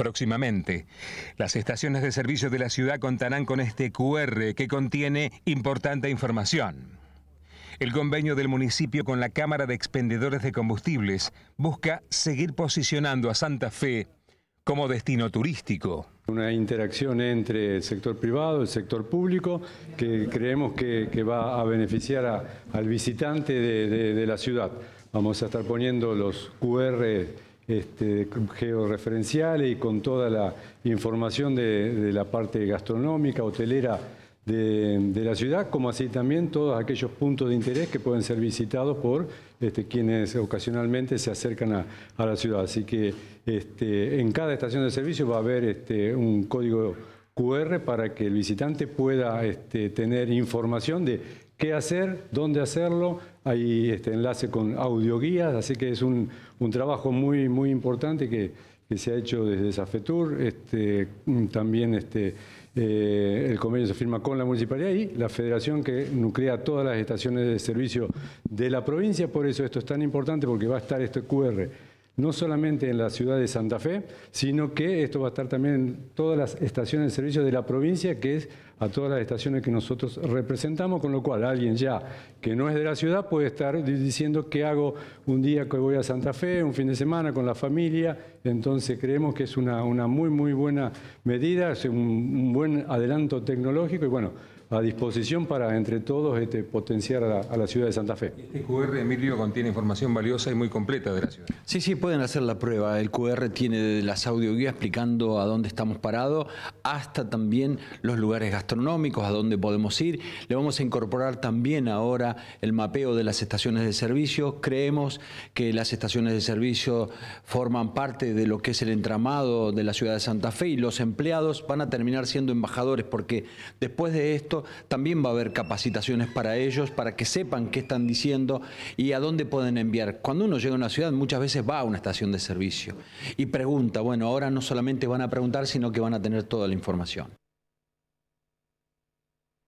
Próximamente, las estaciones de servicio de la ciudad contarán con este QR que contiene importante información. El convenio del municipio con la Cámara de Expendedores de Combustibles busca seguir posicionando a Santa Fe como destino turístico. Una interacción entre el sector privado, y el sector público, que creemos que, va a beneficiar al visitante de la ciudad. Vamos a estar poniendo los QR este, georreferenciales y con toda la información de, la parte gastronómica, hotelera de, la ciudad, como así también todos aquellos puntos de interés que pueden ser visitados por este, quienes ocasionalmente se acercan a, la ciudad. Así que este, en cada estación de servicio va a haber este, un código QR para que el visitante pueda tener información de qué hacer, dónde hacerlo. Hay este enlace con audioguías, así que es un, trabajo muy, muy importante que, se ha hecho desde SAFETUR. Este, también este, eh, el convenio se firma con la municipalidad y la federación que nuclea todas las estaciones de servicio de la provincia. Por eso esto es tan importante porque va a estar este QR no solamente en la ciudad de Santa Fe, sino que esto va a estar también en todas las estaciones de servicio de la provincia, que es a todas las estaciones que nosotros representamos, con lo cual alguien ya que no es de la ciudad puede estar diciendo que hago un día que voy a Santa Fe, un fin de semana con la familia, entonces creemos que es una, muy, muy buena medida, es un, un buen adelanto tecnológico y bueno, a disposición para entre todos este, potenciar a, la ciudad de Santa Fe. Este QR, Emilio, contiene información valiosa y muy completa de la ciudad. Sí, sí, pueden hacer la prueba. El QR tiene las audioguías explicando a dónde estamos parados, hasta también los lugares gastronómicos, a dónde podemos ir. Le vamos a incorporar también ahora el mapeo de las estaciones de servicio. Creemos que las estaciones de servicio forman parte de lo que es el entramado de la ciudad de Santa Fe y los empleados van a terminar siendo embajadores porque después de esto también va a haber capacitaciones para ellos, para que sepan qué están diciendo y a dónde pueden enviar. Cuando uno llega a una ciudad, muchas veces va a una estación de servicio y pregunta, bueno, ahora no solamente van a preguntar, sino que van a tener toda la información.